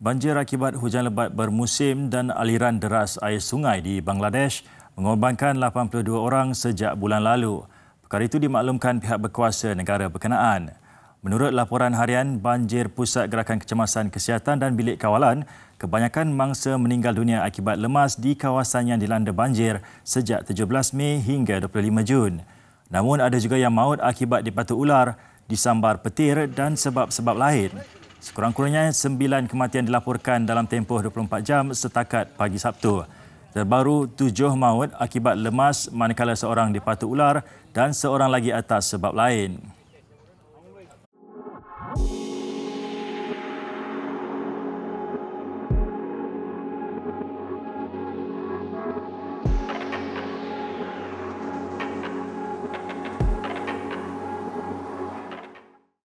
Banjir akibat hujan lebat bermusim dan aliran deras air sungai di Bangladesh mengorbankan 82 orang sejak bulan lalu. Perkara itu dimaklumkan pihak berkuasa negara berkenaan. Menurut laporan harian Banjir Pusat Gerakan Kecemasan Kesihatan dan Bilik Kawalan, kebanyakan mangsa meninggal dunia akibat lemas di kawasan yang dilanda banjir sejak 17 Mei hingga 25 Jun. Namun ada juga yang maut akibat dipatuh ular, disambar petir dan sebab-sebab lain. Sekurang-kurangnya sembilan kematian dilaporkan dalam tempoh 24 jam setakat pagi Sabtu. Terbaru tujuh maut akibat lemas manakala seorang dipatuk ular dan seorang lagi atas sebab lain.